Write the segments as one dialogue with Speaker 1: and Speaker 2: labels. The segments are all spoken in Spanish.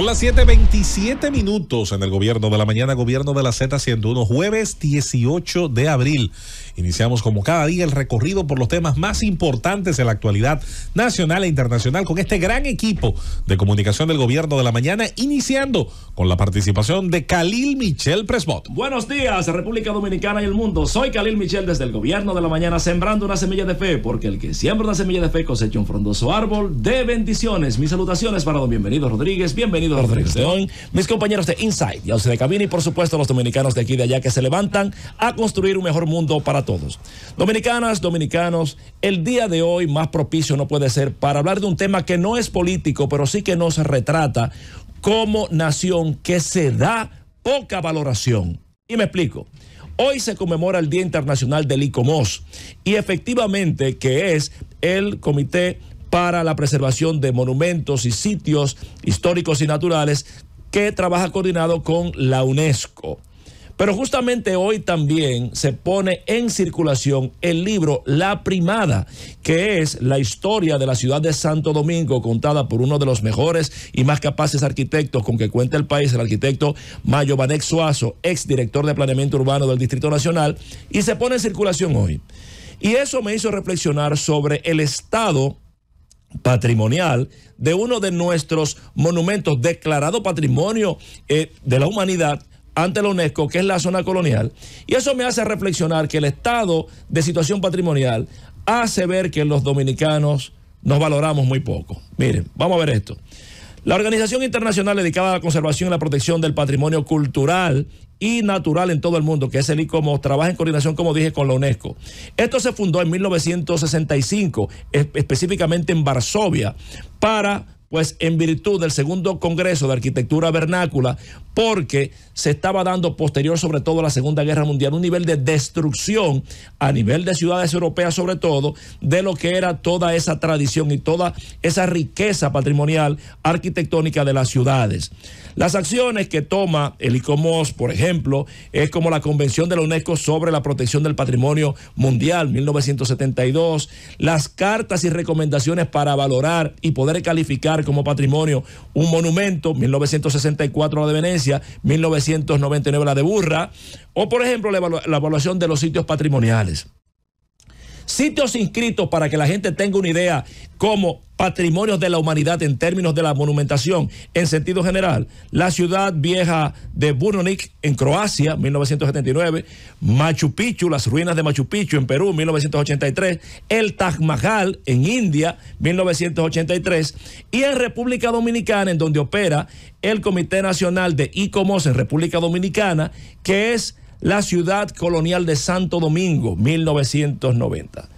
Speaker 1: Son las 7:27 minutos en el gobierno de la mañana, gobierno de la Z101, jueves 18 de abril. Iniciamos como cada día el recorrido por los temas más importantes en la actualidad nacional e internacional con este gran equipo de comunicación del gobierno de la mañana, iniciando con la participación de Khalil Michel Presbot. Buenos días, República Dominicana y el mundo. Soy Khalil Michel desde el gobierno de la mañana, sembrando una semilla de fe, porque el que siembra una semilla de fe cosecha un frondoso árbol de bendiciones. Mis salutaciones para don Bienvenido Rodríguez, bienvenido Rodríguez Hoy, mis compañeros de Inside, y de Cabina y por supuesto los dominicanos de aquí de allá que se levantan a construir un mejor mundo para todos Dominicanas, dominicanos, el día de hoy más propicio no puede ser para hablar de un tema que no es político, pero sí que nos retrata como nación que se da poca valoración. Y me explico. Hoy se conmemora el Día Internacional del ICOMOS y efectivamente que es el Comité para la Preservación de Monumentos y Sitios Históricos y Naturales que trabaja coordinado con la UNESCO. Pero justamente hoy también se pone en circulación el libro La Primada, que es la historia de la ciudad de Santo Domingo contada por uno de los mejores y más capaces arquitectos con que cuenta el país, el arquitecto Mayo Banex Suazo, ex director de Planeamiento Urbano del Distrito Nacional, y se pone en circulación hoy. Y eso me hizo reflexionar sobre el estado patrimonial de uno de nuestros monumentos declarado patrimonio eh, de la humanidad ante la UNESCO, que es la zona colonial. Y eso me hace reflexionar que el estado de situación patrimonial hace ver que los dominicanos nos valoramos muy poco. Miren, vamos a ver esto. La organización internacional dedicada a la conservación y la protección del patrimonio cultural y natural en todo el mundo, que es el ICOMOS, trabaja en coordinación, como dije, con la UNESCO. Esto se fundó en 1965, específicamente en Varsovia, para pues en virtud del segundo Congreso de Arquitectura Vernácula, porque se estaba dando posterior sobre todo a la Segunda Guerra Mundial un nivel de destrucción a nivel de ciudades europeas sobre todo, de lo que era toda esa tradición y toda esa riqueza patrimonial arquitectónica de las ciudades. Las acciones que toma el ICOMOS, por ejemplo, es como la Convención de la UNESCO sobre la protección del patrimonio mundial 1972, las cartas y recomendaciones para valorar y poder calificar como patrimonio un monumento, 1964 la de Venecia, 1999 la de Burra, o por ejemplo la, la evaluación de los sitios patrimoniales. Sitios inscritos para que la gente tenga una idea como patrimonios de la humanidad en términos de la monumentación en sentido general. La ciudad vieja de Buronik en Croacia, 1979, Machu Picchu, las ruinas de Machu Picchu en Perú, 1983, el Taj Mahal en India, 1983, y en República Dominicana, en donde opera el Comité Nacional de ICOMOS en República Dominicana, que es la ciudad colonial de Santo Domingo, 1990.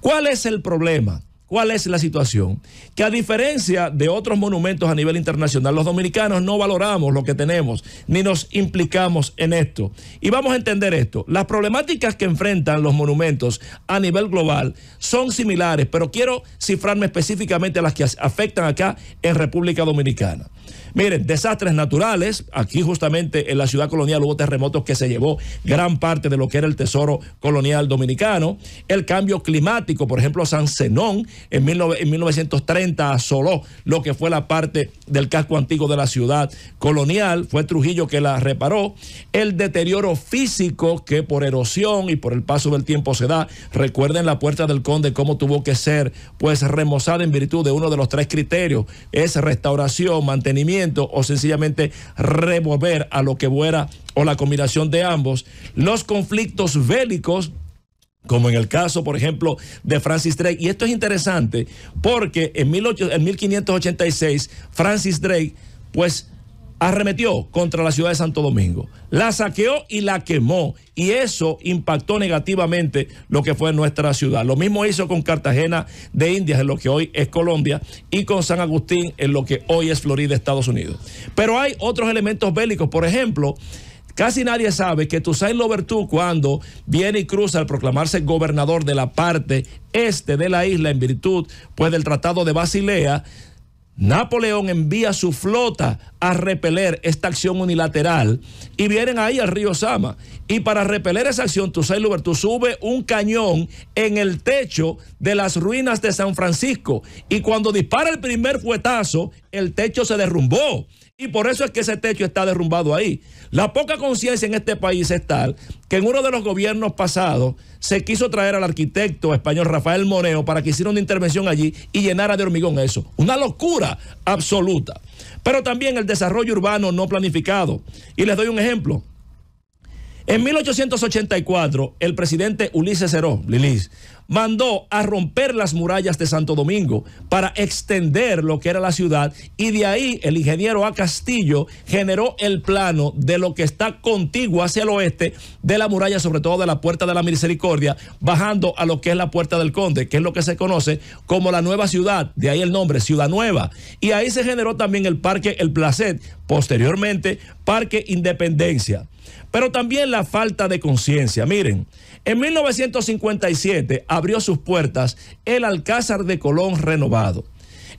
Speaker 1: ¿Cuál es el problema? ¿Cuál es la situación? Que a diferencia de otros monumentos a nivel internacional, los dominicanos no valoramos lo que tenemos ni nos implicamos en esto. Y vamos a entender esto. Las problemáticas que enfrentan los monumentos a nivel global son similares, pero quiero cifrarme específicamente a las que afectan acá en República Dominicana. Miren, desastres naturales. Aquí justamente en la ciudad colonial hubo terremotos que se llevó gran parte de lo que era el tesoro colonial dominicano. El cambio climático, por ejemplo, San Senón en, 1930 asoló lo que fue la parte del casco antiguo de la ciudad colonial, fue Trujillo que la reparó, el deterioro físico que por erosión y por el paso del tiempo se da, recuerden la puerta del conde cómo tuvo que ser pues remozada en virtud de uno de los tres criterios, es restauración, mantenimiento o sencillamente remover a lo que fuera o la combinación de ambos, los conflictos bélicos como en el caso, por ejemplo, de Francis Drake. Y esto es interesante porque en, 1586 Francis Drake, pues, arremetió contra la ciudad de Santo Domingo, la saqueó y la quemó. Y eso impactó negativamente lo que fue nuestra ciudad. Lo mismo hizo con Cartagena de Indias, en lo que hoy es Colombia, y con San Agustín, en lo que hoy es Florida, Estados Unidos. Pero hay otros elementos bélicos, por ejemplo, Casi nadie sabe que Toussaint Lobertú cuando viene y cruza al proclamarse gobernador de la parte este de la isla en virtud pues, del Tratado de Basilea, Napoleón envía su flota a repeler esta acción unilateral y vienen ahí al río Sama. Y para repeler esa acción, Toussaint Lobertú sube un cañón en el techo de las ruinas de San Francisco. Y cuando dispara el primer fuetazo, el techo se derrumbó. Y por eso es que ese techo está derrumbado ahí. La poca conciencia en este país es tal que en uno de los gobiernos pasados se quiso traer al arquitecto español Rafael Moreo para que hiciera una intervención allí y llenara de hormigón eso. Una locura absoluta. Pero también el desarrollo urbano no planificado. Y les doy un ejemplo. En 1884, el presidente Ulises Heró, Lilis, mandó a romper las murallas de Santo Domingo para extender lo que era la ciudad y de ahí el ingeniero A. Castillo generó el plano de lo que está contiguo hacia el oeste de la muralla, sobre todo de la Puerta de la Misericordia, bajando a lo que es la Puerta del Conde, que es lo que se conoce como la nueva ciudad, de ahí el nombre, Ciudad Nueva. Y ahí se generó también el Parque El Placet, posteriormente Parque Independencia. Pero también la falta de conciencia. Miren, en 1957 abrió sus puertas el Alcázar de Colón renovado.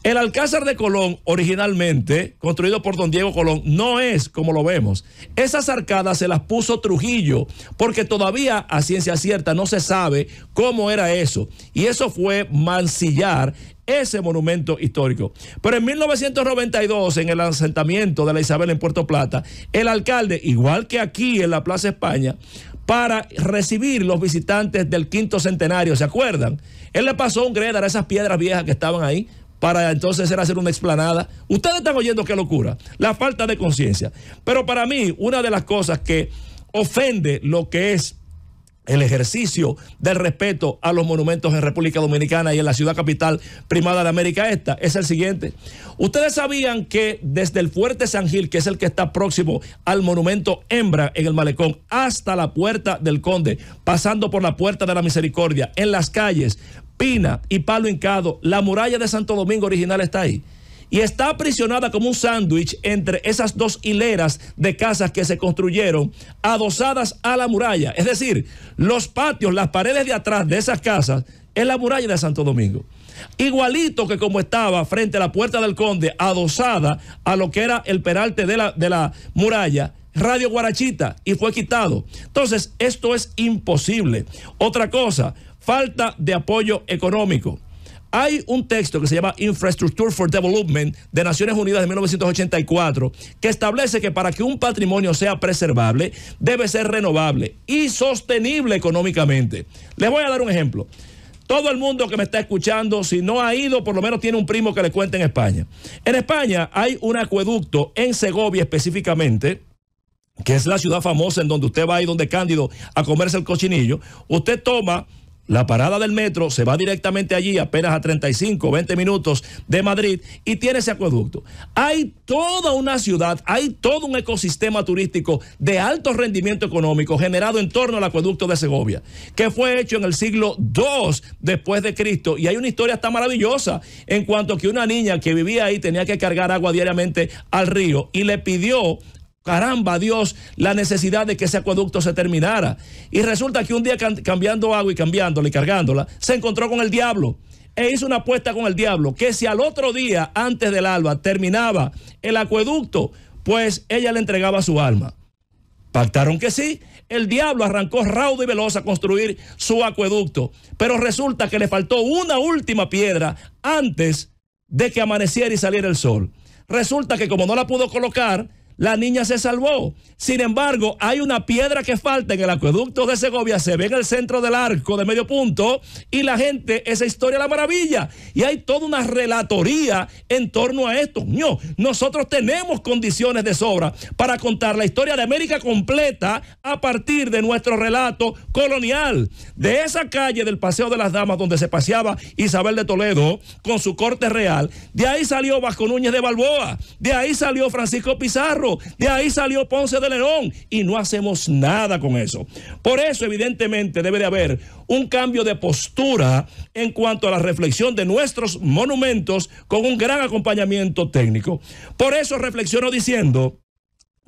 Speaker 1: El Alcázar de Colón, originalmente construido por don Diego Colón, no es como lo vemos. Esas arcadas se las puso Trujillo, porque todavía a ciencia cierta no se sabe cómo era eso. Y eso fue mancillar ese monumento histórico. Pero en 1992, en el asentamiento de la Isabel en Puerto Plata, el alcalde, igual que aquí en la Plaza España, para recibir los visitantes del quinto centenario, ¿se acuerdan? Él le pasó un gredar a esas piedras viejas que estaban ahí para entonces era hacer una explanada. Ustedes están oyendo qué locura, la falta de conciencia. Pero para mí, una de las cosas que ofende lo que es el ejercicio del respeto a los monumentos en República Dominicana y en la ciudad capital primada de América Esta es el siguiente. Ustedes sabían que desde el Fuerte San Gil, que es el que está próximo al monumento Hembra en el Malecón, hasta la Puerta del Conde, pasando por la Puerta de la Misericordia, en las calles Pina y Palo Hincado, la muralla de Santo Domingo original está ahí y está aprisionada como un sándwich entre esas dos hileras de casas que se construyeron adosadas a la muralla. Es decir, los patios, las paredes de atrás de esas casas es la muralla de Santo Domingo. Igualito que como estaba frente a la puerta del conde, adosada a lo que era el peralte de la, de la muralla, Radio Guarachita, y fue quitado. Entonces, esto es imposible. Otra cosa, falta de apoyo económico. Hay un texto que se llama Infrastructure for Development de Naciones Unidas de 1984 que establece que para que un patrimonio sea preservable debe ser renovable y sostenible económicamente. Les voy a dar un ejemplo. Todo el mundo que me está escuchando, si no ha ido, por lo menos tiene un primo que le cuente en España. En España hay un acueducto en Segovia específicamente que es la ciudad famosa en donde usted va y donde Cándido a comerse el cochinillo, usted toma la parada del metro se va directamente allí, apenas a 35, 20 minutos de Madrid, y tiene ese acueducto. Hay toda una ciudad, hay todo un ecosistema turístico de alto rendimiento económico generado en torno al acueducto de Segovia, que fue hecho en el siglo II después de Cristo. Y hay una historia tan maravillosa en cuanto a que una niña que vivía ahí tenía que cargar agua diariamente al río y le pidió caramba Dios, la necesidad de que ese acueducto se terminara. Y resulta que un día cambiando agua y cambiándola y cargándola, se encontró con el diablo e hizo una apuesta con el diablo que si al otro día, antes del alba, terminaba el acueducto, pues ella le entregaba su alma. Pactaron que sí. El diablo arrancó raudo y veloz a construir su acueducto, pero resulta que le faltó una última piedra antes de que amaneciera y saliera el sol. Resulta que como no la pudo colocar, la niña se salvó. Sin embargo, hay una piedra que falta en el acueducto de Segovia, se ve en el centro del arco de medio punto, y la gente, esa historia la maravilla. Y hay toda una relatoría en torno a esto. No, nosotros tenemos condiciones de sobra para contar la historia de América completa a partir de nuestro relato colonial. De esa calle del Paseo de las Damas donde se paseaba Isabel de Toledo con su corte real, de ahí salió Vasco Núñez de Balboa, de ahí salió Francisco Pizarro de ahí salió Ponce de León y no hacemos nada con eso. Por eso, evidentemente, debe de haber un cambio de postura en cuanto a la reflexión de nuestros monumentos con un gran acompañamiento técnico. Por eso reflexionó diciendo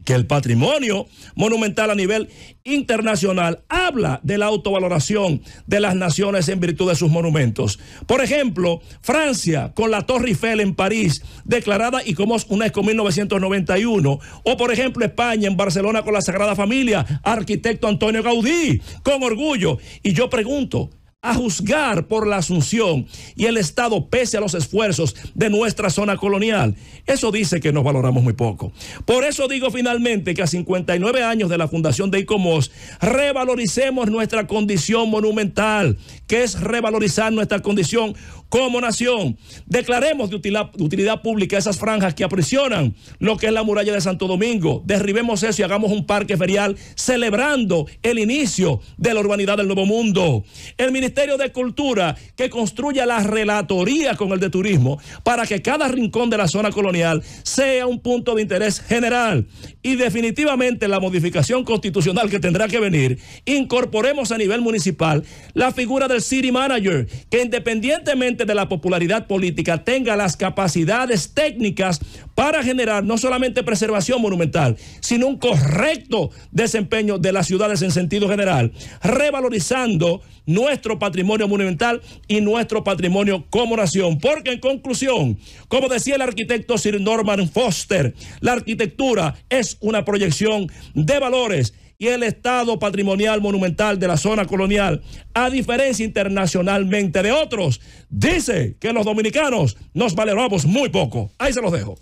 Speaker 1: que el patrimonio monumental a nivel internacional habla de la autovaloración de las naciones en virtud de sus monumentos. Por ejemplo, Francia con la Torre Eiffel en París, declarada y como UNESCO 1991, o por ejemplo España en Barcelona con la Sagrada Familia, arquitecto Antonio Gaudí, con orgullo. Y yo pregunto, a juzgar por la Asunción y el Estado pese a los esfuerzos de nuestra zona colonial. Eso dice que nos valoramos muy poco. Por eso digo finalmente que a 59 años de la fundación de ICOMOS, revaloricemos nuestra condición monumental, que es revalorizar nuestra condición como nación. Declaremos de utilidad, pública esas franjas que aprisionan lo que es la muralla de Santo Domingo. Derribemos eso y hagamos un parque ferial celebrando el inicio de la urbanidad del Nuevo Mundo. El Ministerio de Cultura que construya la relatoría con el de Turismo para que cada rincón de la zona colonial sea un punto de interés general. Y definitivamente la modificación constitucional que tendrá que venir, incorporemos a nivel municipal la figura del City Manager, que independientemente de la popularidad política tenga las capacidades técnicas para generar no solamente preservación monumental, sino un correcto desempeño de las ciudades en sentido general, revalorizando nuestro país patrimonio monumental y nuestro patrimonio como nación. Porque en conclusión, como decía el arquitecto Sir Norman Foster, la arquitectura es una proyección de valores y el estado patrimonial monumental de la zona colonial, a diferencia internacionalmente de otros, dice que los dominicanos nos valoramos muy poco. Ahí se los dejo.